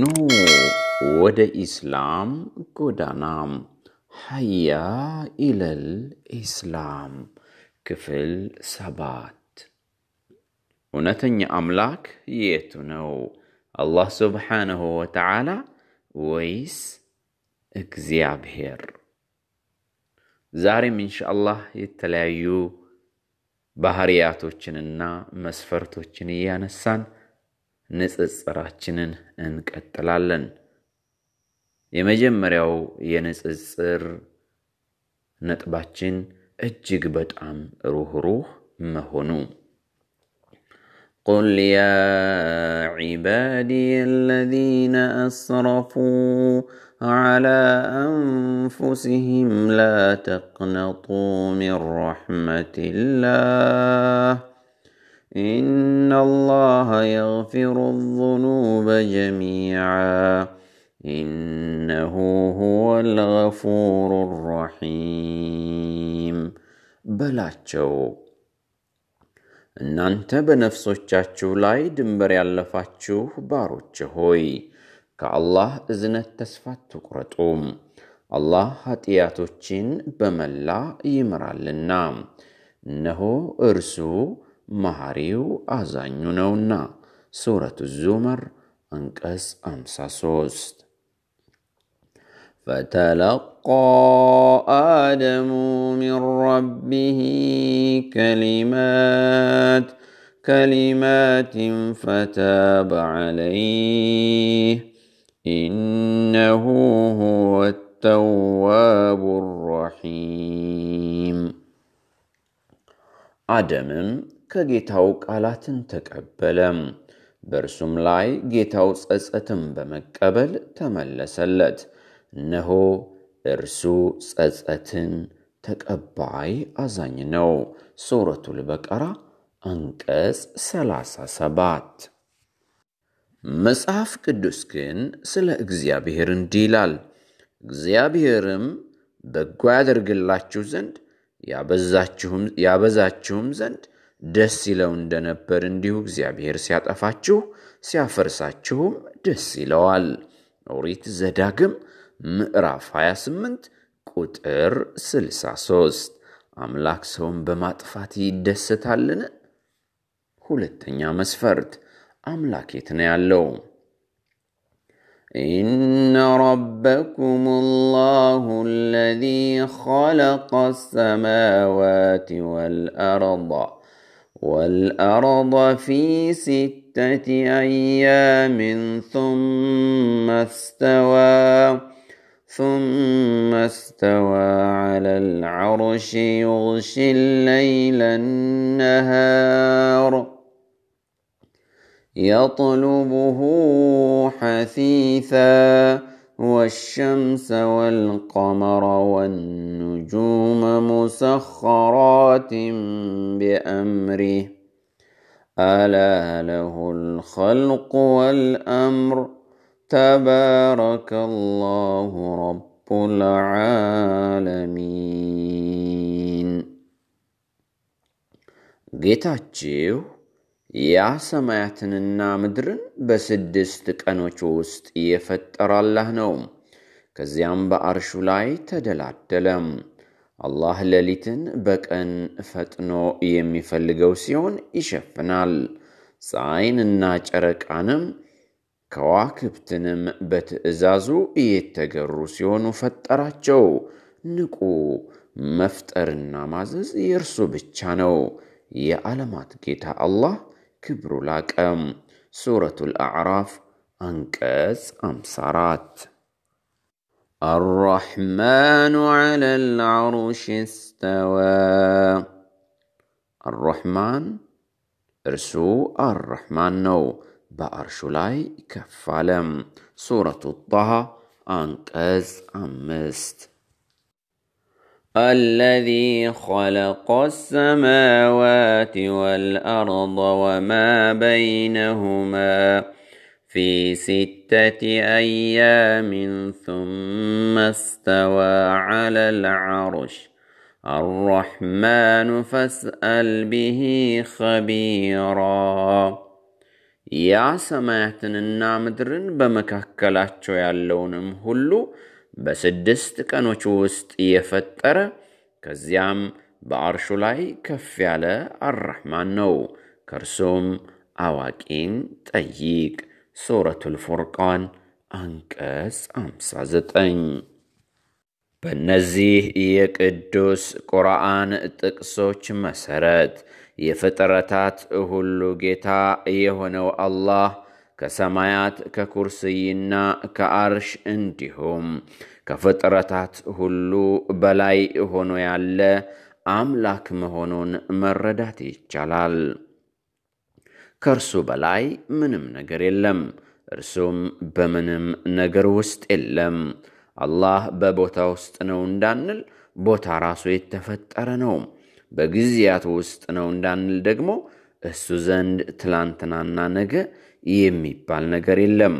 ኑ ወደ ኢስላም ጎዳናም ሀያ ኢለል ኢስላም ክፍል ሰባት እውነተኛ አምላክ የቱ ነው? አላህ ስብሓንሁ ወተዓላ ወይስ እግዚአብሔር? ዛሬም እንሻአላህ የተለያዩ ባህሪያቶችንና መስፈርቶችን እያነሳን ንጽጽራችንን እንቀጥላለን። የመጀመሪያው የንጽጽር ነጥባችን እጅግ በጣም ሩኅሩኅ መሆኑ قل يا عبادي الذين أسرفوا على أنفسهم لا تقنطوا من رحمة الله إن الله يغفر الذنوب جميعا إنه هو الغفور الرحيم በላቸው እናንተ በነፍሶቻችሁ ላይ ድንበር ያለፋችሁ ባሮች ሆይ ከአላህ እዝነት ተስፋ ትቁረጡ አላህ ኃጢአቶችን በመላ ይምራልና እነሆ እርሱ أزانيو نونا سورة الزمر أنكس أمسا سوست فتلقى آدم من ربه كلمات كلمات فتاب عليه إنه هو التواب الرحيم آدم ከጌታው ቃላትን ተቀበለ። በእርሱም ላይ ጌታው ጸጸትን በመቀበል ተመለሰለት። ነሆ እርሱ ጸጸትን ተቀባይ አዛኝ ነው። ሱረቱል ልበቀራ አንቀጽ 37። መጽሐፍ ቅዱስ ግን ስለ እግዚአብሔር እንዲህ ይላል፣ እግዚአብሔርም በጎ ያደርግላችሁ ዘንድ ያበዛችሁም ዘንድ ደስ ይለው እንደነበር እንዲሁ እግዚአብሔር ሲያጠፋችሁ ሲያፈርሳችሁም ደስ ይለዋል። ኦሪት ዘዳግም ምዕራፍ 28 ቁጥር 63። አምላክ ሰውን በማጥፋት ይደሰታልን? ሁለተኛ መስፈርት አምላክ የት ነው ያለው? إن ربكم الله الذي خلق السماوات والأرض والأرض في ستة أيام ثم استوى ثم استوى على العرش يغشي الليل النهار يطلبه حثيثاً والشمس والقمر والنجوم مسخرات بأمره ألا له الخلق والأمر تبارك الله رب العالمين ጌታችሁ ያ ሰማያትንና ምድርን በስድስት ቀኖች ውስጥ የፈጠረ ነው። ከዚያም በአርሹ ላይ ተደላደለም። አላህ ሌሊትን በቀን ፈጥኖ የሚፈልገው ሲሆን ይሸፍናል። ፀይንና ጨረቃንም ከዋክብትንም በትእዛዙ የተገሩ ሲሆኑ ፈጠራቸው። ንቁ መፍጠርና ማዘዝ የእርሱ ብቻ ነው። የዓለማት ጌታ አላህ كبروا لاكم سورة الأعراف أنقاز أمصارات الرحمن على العرش استوى الرحمن ارسو الرحمن نو بأرشولاي كفالم سورة الطه أنقاز أمست الذي خلق السماوات والارض وما بينهما في سته ايام ثم استوى على العرش الرحمن فاسال به خبيرا ያ ሰማያትንና ምድርን በመካከላቸው ያለውንም هلو በስድስት ቀኖች ውስጥ የፈጠረ ከዚያም በአርሹ ላይ ከፍ ያለ አራሕማን ነው። ከእርሱም አዋቂን ጠይቅ። ሱረቱ ልፎርቃን አንቀጽ 59። በእነዚህ የቅዱስ ቁርአን ጥቅሶች መሠረት የፍጥረታት ሁሉ ጌታ የሆነው አላህ ከሰማያት ከኩርስይና ከአርሽ እንዲሁም ከፍጥረታት ሁሉ በላይ ሆኖ ያለ አምላክ መሆኑን መረዳት ይቻላል። ከእርሱ በላይ ምንም ነገር የለም። እርሱም በምንም ነገር ውስጥ የለም። አላህ በቦታ ውስጥ ነው እንዳንል ቦታ ራሱ የተፈጠረ ነው። በጊዜያት ውስጥ ነው እንዳንል ደግሞ እሱ ዘንድ ትላንትናና ነገ የሚባል ነገር የለም።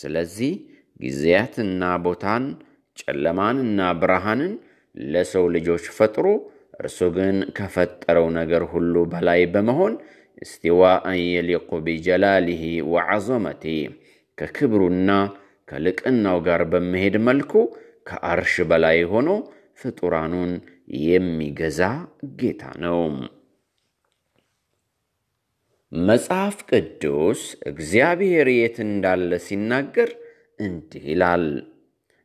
ስለዚህ ጊዜያትና ቦታን ጨለማንና ብርሃንን ለሰው ልጆች ፈጥሮ እርሱ ግን ከፈጠረው ነገር ሁሉ በላይ በመሆን እስቲዋ የሊቁ ቢጀላሊሂ ወዐዘመቲ ከክብሩና ከልቅናው ጋር በመሄድ መልኩ ከአርሽ በላይ ሆኖ ፍጡራኑን የሚገዛ ጌታ ነው። መጽሐፍ ቅዱስ እግዚአብሔር የት እንዳለ ሲናገር እንዲህ ይላል።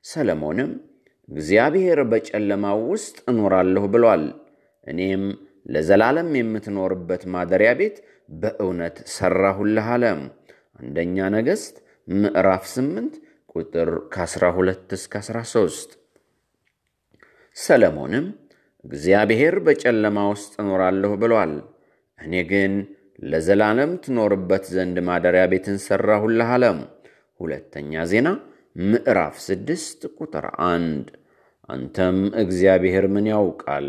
ሰለሞንም እግዚአብሔር በጨለማው ውስጥ እኖራለሁ ብሏል፣ እኔም ለዘላለም የምትኖርበት ማደሪያ ቤት በእውነት ሠራሁልህ አለ። አንደኛ ነገሥት ምዕራፍ 8 ቁጥር ከ12 እስከ 13። ሰለሞንም እግዚአብሔር በጨለማ ውስጥ እኖራለሁ ብሏል፣ እኔ ግን ለዘላለም ትኖርበት ዘንድ ማደሪያ ቤትን ሠራሁልህ አለም። ሁለተኛ ዜና ምዕራፍ ስድስት ቁጥር አንድ አንተም እግዚአብሔር ምን ያውቃል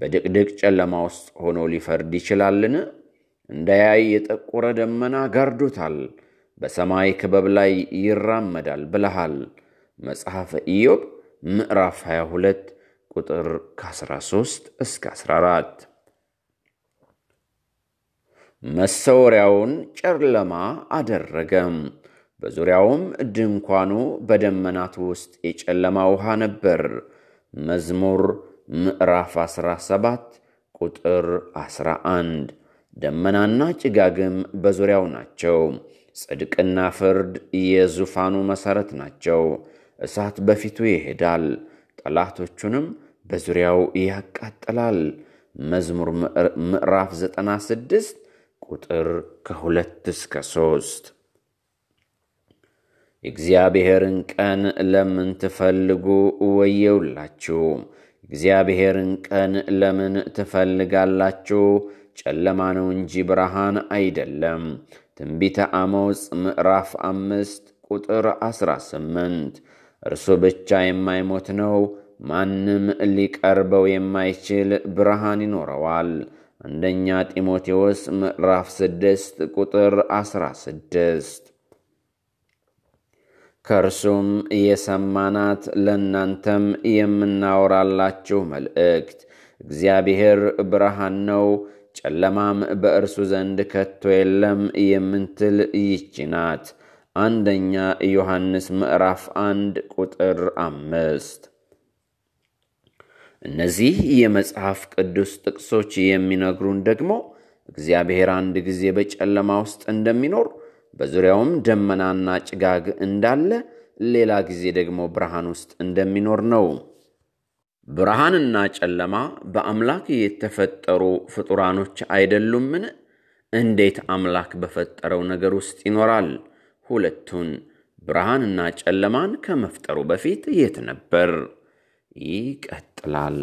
በድቅድቅ ጨለማ ውስጥ ሆኖ ሊፈርድ ይችላልን? እንዳያይ የጠቆረ ደመና ጋርዶታል፣ በሰማይ ክበብ ላይ ይራመዳል ብለሃል። መጽሐፈ ኢዮብ ምዕራፍ 22 ቁጥር ከ13 እስከ 14 መሰወሪያውን ጨለማ አደረገም። በዙሪያውም ድንኳኑ በደመናት ውስጥ የጨለማ ውሃ ነበር። መዝሙር ምዕራፍ 17 ቁጥር 11 ደመናና ጭጋግም በዙሪያው ናቸው። ጽድቅና ፍርድ የዙፋኑ መሠረት ናቸው። እሳት በፊቱ ይሄዳል፣ ጠላቶቹንም በዙሪያው ያቃጥላል። መዝሙር ምዕራፍ 96 ቁጥር ከሁለት እስከ ሦስት የእግዚአብሔርን ቀን ለምን ትፈልጉ ወየውላችሁ። እግዚአብሔርን ቀን ለምን ትፈልጋላችሁ? ጨለማ ነው እንጂ ብርሃን አይደለም። ትንቢተ አሞጽ ምዕራፍ አምስት ቁጥር አስራ ስምንት እርሱ ብቻ የማይሞት ነው፣ ማንም ሊቀርበው የማይችል ብርሃን ይኖረዋል። አንደኛ ጢሞቴዎስ ምዕራፍ 6 ቁጥር 16 ከእርሱም የሰማናት ለእናንተም የምናወራላችሁ መልእክት እግዚአብሔር ብርሃን ነው፣ ጨለማም በእርሱ ዘንድ ከቶ የለም የምንትል ይቺ ናት። አንደኛ ዮሐንስ ምዕራፍ 1 ቁጥር አምስት እነዚህ የመጽሐፍ ቅዱስ ጥቅሶች የሚነግሩን ደግሞ እግዚአብሔር አንድ ጊዜ በጨለማ ውስጥ እንደሚኖር በዙሪያውም ደመናና ጭጋግ እንዳለ ሌላ ጊዜ ደግሞ ብርሃን ውስጥ እንደሚኖር ነው። ብርሃንና ጨለማ በአምላክ የተፈጠሩ ፍጡራኖች አይደሉምን? እንዴት አምላክ በፈጠረው ነገር ውስጥ ይኖራል? ሁለቱን ብርሃንና ጨለማን ከመፍጠሩ በፊት የት ነበር? ይቀጥላል።